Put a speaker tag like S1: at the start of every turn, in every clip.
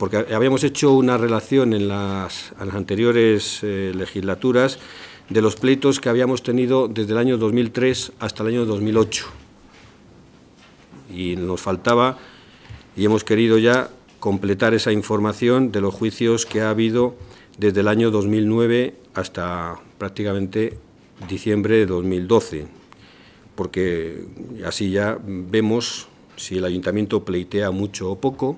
S1: porque habíamos hecho una relación en las, anteriores eh, legislaturas de los pleitos que habíamos tenido desde el año 2003 hasta el año 2008. Y nos faltaba, y hemos querido ya completar esa información de los juicios que ha habido desde el año 2009 hasta prácticamente diciembre de 2012, porque así ya vemos si el ayuntamiento pleitea mucho o poco,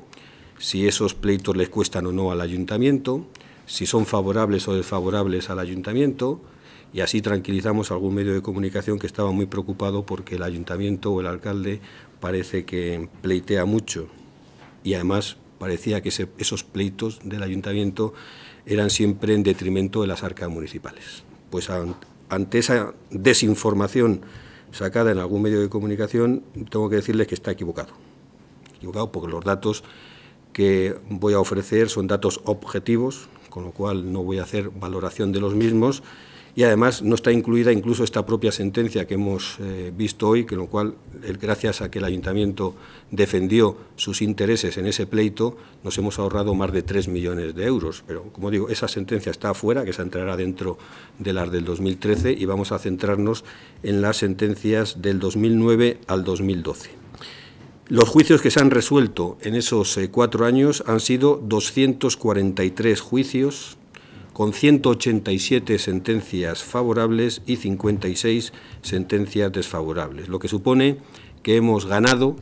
S1: si esos pleitos les cuestan o no al ayuntamiento, si son favorables o desfavorables al ayuntamiento, y así tranquilizamos algún medio de comunicación que estaba muy preocupado porque el ayuntamiento o el alcalde parece que pleitea mucho y además parecía que esos pleitos del ayuntamiento eran siempre en detrimento de las arcas municipales. Pues ante esa desinformación sacada en algún medio de comunicación, tengo que decirles que está equivocado. Equivocado porque los datos que voy a ofrecer son datos objetivos, con lo cual no voy a hacer valoración de los mismos. Y además no está incluida incluso esta propia sentencia que hemos eh, visto hoy, con lo cual, eh, gracias a que el ayuntamiento defendió sus intereses en ese pleito, nos hemos ahorrado más de 3 millones de euros. Pero, como digo, esa sentencia está afuera, que se entrará dentro de las del 2013, y vamos a centrarnos en las sentencias del 2009 al 2012. Los juicios que se han resuelto en esos eh, cuatro años han sido 243 juicios, con 187 sentencias favorables y 56 sentencias desfavorables, lo que supone que hemos ganado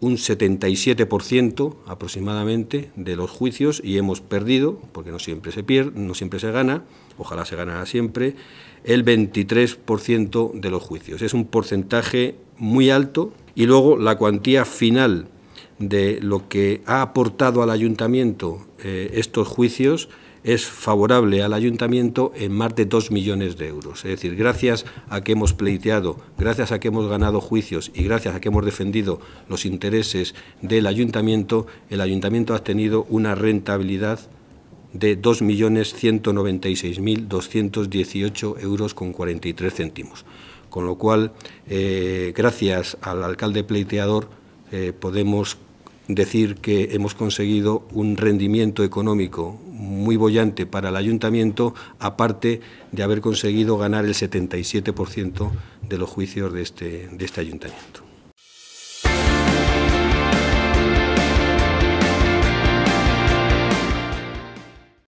S1: un 77% aproximadamente de los juicios y hemos perdido, porque no siempre se pierde, no siempre se gana, ojalá se gana siempre, el 23% de los juicios. Es un porcentaje muy alto y luego la cuantía final de lo que ha aportado al ayuntamiento eh, estos juicios es favorable al ayuntamiento en más de 2 millones de euros. Es decir, gracias a que hemos pleiteado, gracias a que hemos ganado juicios y gracias a que hemos defendido los intereses del ayuntamiento, el ayuntamiento ha tenido una rentabilidad de 2.196.218 euros con 43 céntimos. Con lo cual, eh, gracias al alcalde pleiteador, eh, podemos decir que hemos conseguido un rendimiento económico muy bollante para el ayuntamiento, aparte de haber conseguido ganar el 77% de los juicios de este, de este ayuntamiento.